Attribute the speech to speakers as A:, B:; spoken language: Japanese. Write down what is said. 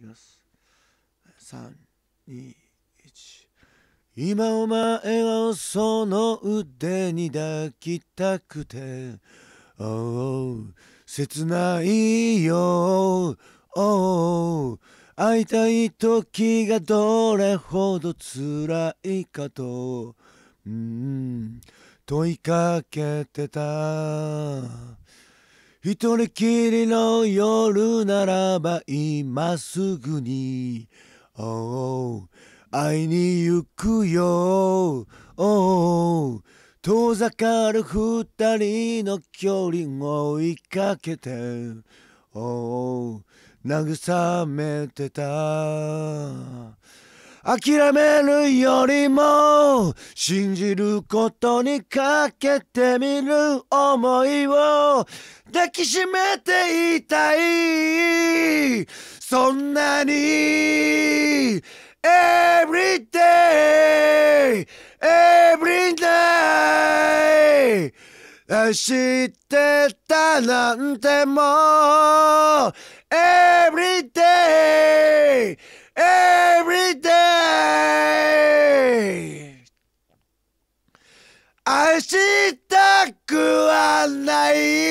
A: います321今お前をその腕に抱きたくて Oh, 切ないよ、oh, 会いたい時がどれほど辛いかと、うん、問いかけてた一人きりの夜ならば今すぐに、oh, 会いに行くよ、oh, 遠ざかる二人の距離を追いかけて、oh, 慰めてた諦めるよりも信じることにかけてみる思いを抱きしめていたいそ
B: んなに Every day Every night 知ってたなんてもう Every day 明したくはな
A: い